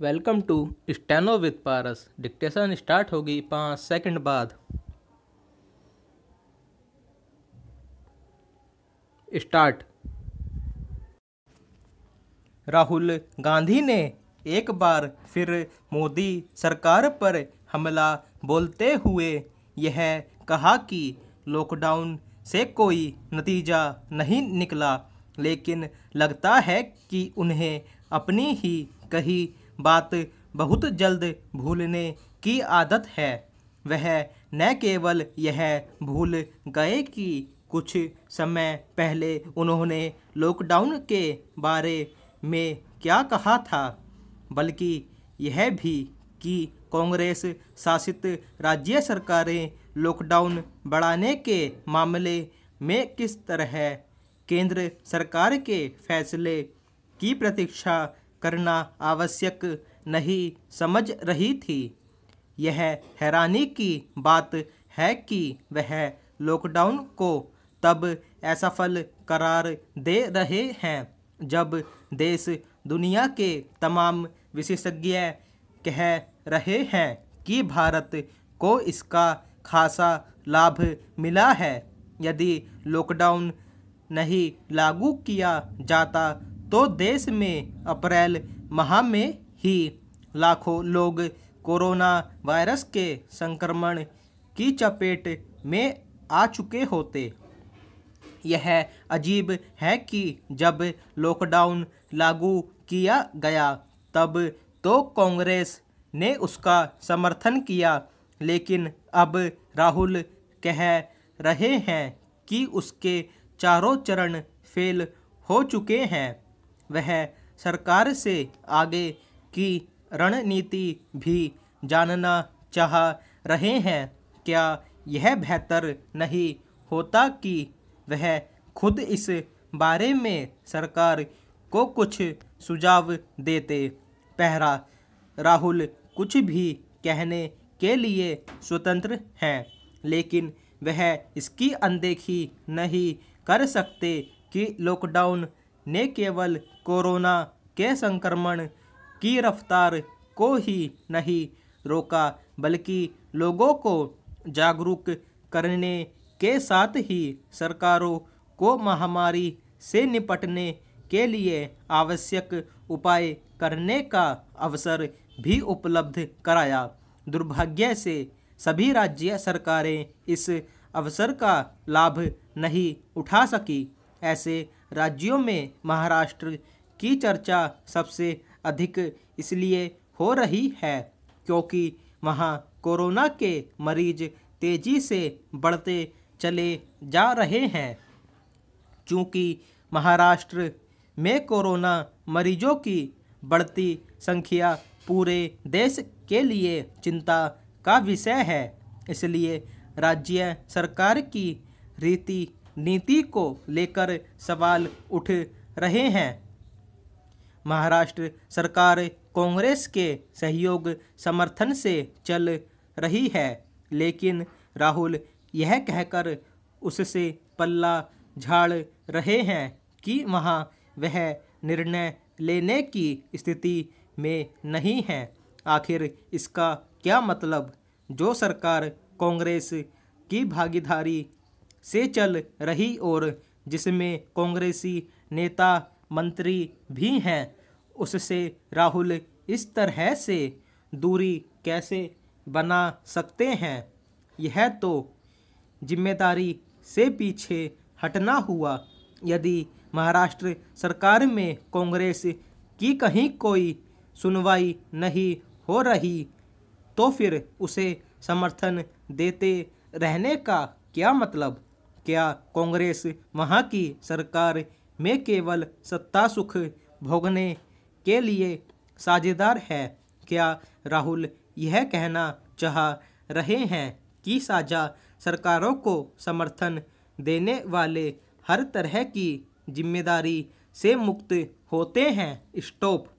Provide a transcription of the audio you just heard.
welcome to steno with Paras dictation start होगी पाँच second बाद स्टार्ट राहुल गांधी ने एक बार फिर मोदी सरकार पर हमला बोलते हुए यह कहा कि लॉकडाउन से कोई नतीजा नहीं निकला लेकिन लगता है कि उन्हें अपनी ही कही बात बहुत जल्द भूलने की आदत है वह न केवल यह भूल गए कि कुछ समय पहले उन्होंने लॉकडाउन के बारे में क्या कहा था बल्कि यह भी कि कांग्रेस शासित राज्य सरकारें लॉकडाउन बढ़ाने के मामले में किस तरह केंद्र सरकार के फैसले की प्रतीक्षा करना आवश्यक नहीं समझ रही थी यह हैरानी की बात है कि वह लॉकडाउन को तब असफल करार दे रहे हैं जब देश दुनिया के तमाम विशेषज्ञ कह रहे हैं कि भारत को इसका खासा लाभ मिला है यदि लॉकडाउन नहीं लागू किया जाता तो देश में अप्रैल माह में ही लाखों लोग कोरोना वायरस के संक्रमण की चपेट में आ चुके होते यह अजीब है कि जब लॉकडाउन लागू किया गया तब तो कांग्रेस ने उसका समर्थन किया लेकिन अब राहुल कह रहे हैं कि उसके चारों चरण फेल हो चुके हैं वह सरकार से आगे की रणनीति भी जानना चाह रहे हैं क्या यह बेहतर नहीं होता कि वह खुद इस बारे में सरकार को कुछ सुझाव देते पहरा राहुल कुछ भी कहने के लिए स्वतंत्र हैं लेकिन वह इसकी अनदेखी नहीं कर सकते कि लॉकडाउन ने केवल कोरोना के संक्रमण की रफ्तार को ही नहीं रोका बल्कि लोगों को जागरूक करने के साथ ही सरकारों को महामारी से निपटने के लिए आवश्यक उपाय करने का अवसर भी उपलब्ध कराया दुर्भाग्य से सभी राज्य सरकारें इस अवसर का लाभ नहीं उठा सकी ऐसे राज्यों में महाराष्ट्र की चर्चा सबसे अधिक इसलिए हो रही है क्योंकि वहाँ कोरोना के मरीज तेज़ी से बढ़ते चले जा रहे हैं चूँकि महाराष्ट्र में कोरोना मरीजों की बढ़ती संख्या पूरे देश के लिए चिंता का विषय है इसलिए राज्य सरकार की रीति नीति को लेकर सवाल उठ रहे हैं महाराष्ट्र सरकार कांग्रेस के सहयोग समर्थन से चल रही है लेकिन राहुल यह कहकर उससे पल्ला झाड़ रहे हैं कि वहाँ वह निर्णय लेने की स्थिति में नहीं है आखिर इसका क्या मतलब जो सरकार कांग्रेस की भागीदारी से चल रही और जिसमें कांग्रेसी नेता मंत्री भी हैं उससे राहुल इस तरह से दूरी कैसे बना सकते हैं यह तो जिम्मेदारी से पीछे हटना हुआ यदि महाराष्ट्र सरकार में कांग्रेस की कहीं कोई सुनवाई नहीं हो रही तो फिर उसे समर्थन देते रहने का क्या मतलब क्या कांग्रेस वहाँ की सरकार में केवल सत्ता सुख भोगने के लिए साझेदार है क्या राहुल यह कहना चाह रहे हैं कि साझा सरकारों को समर्थन देने वाले हर तरह की जिम्मेदारी से मुक्त होते हैं स्टॉप